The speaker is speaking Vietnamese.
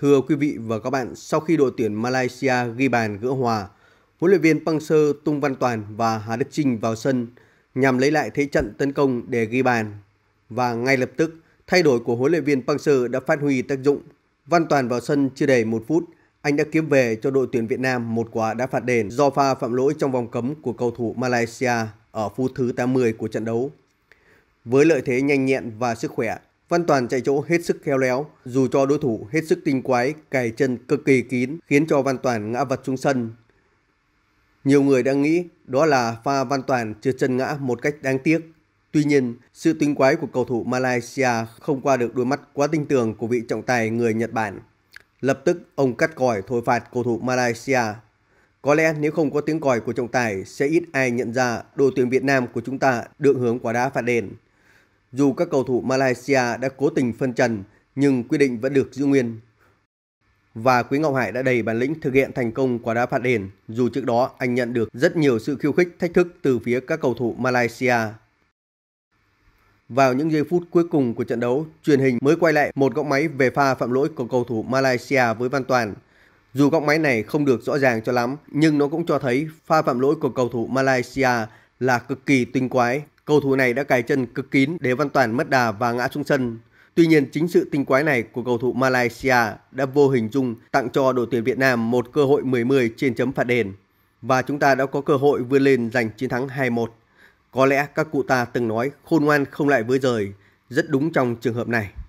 Thưa quý vị và các bạn, sau khi đội tuyển Malaysia ghi bàn gỡ hòa, huấn luyện viên Pang Sơ, Tung Văn Toàn và Hà Đức Trinh vào sân nhằm lấy lại thế trận tấn công để ghi bàn. Và ngay lập tức, thay đổi của huấn luyện viên Pang Sơ đã phát huy tác dụng. Văn Toàn vào sân chưa đầy một phút, anh đã kiếm về cho đội tuyển Việt Nam một quả đá phạt đền do pha phạm lỗi trong vòng cấm của cầu thủ Malaysia ở phút thứ 80 của trận đấu. Với lợi thế nhanh nhẹn và sức khỏe, Văn Toàn chạy chỗ hết sức khéo léo, dù cho đối thủ hết sức tinh quái, cài chân cực kỳ kín, khiến cho Văn Toàn ngã vật xuống sân. Nhiều người đang nghĩ đó là pha Văn Toàn trượt chân ngã một cách đáng tiếc. Tuy nhiên, sự tinh quái của cầu thủ Malaysia không qua được đôi mắt quá tinh tường của vị trọng tài người Nhật Bản. Lập tức, ông cắt còi thổi phạt cầu thủ Malaysia. Có lẽ nếu không có tiếng còi của trọng tài sẽ ít ai nhận ra đội tuyển Việt Nam của chúng ta được hướng quả đá phạt đền. Dù các cầu thủ Malaysia đã cố tình phân trần, nhưng quy định vẫn được giữ nguyên. Và Quý Ngọc Hải đã đầy bản lĩnh thực hiện thành công quả đá phạt đền, dù trước đó anh nhận được rất nhiều sự khiêu khích thách thức từ phía các cầu thủ Malaysia. Vào những giây phút cuối cùng của trận đấu, truyền hình mới quay lại một góc máy về pha phạm lỗi của cầu thủ Malaysia với Văn Toàn. Dù góc máy này không được rõ ràng cho lắm, nhưng nó cũng cho thấy pha phạm lỗi của cầu thủ Malaysia là cực kỳ tinh quái, Cầu thủ này đã cài chân cực kín để Văn Toàn mất đà và ngã xuống sân. Tuy nhiên, chính sự tinh quái này của cầu thủ Malaysia đã vô hình dung tặng cho đội tuyển Việt Nam một cơ hội 10-10 trên chấm phạt đền. Và chúng ta đã có cơ hội vươn lên giành chiến thắng 2-1. Có lẽ các cụ ta từng nói khôn ngoan không lại với rời, rất đúng trong trường hợp này.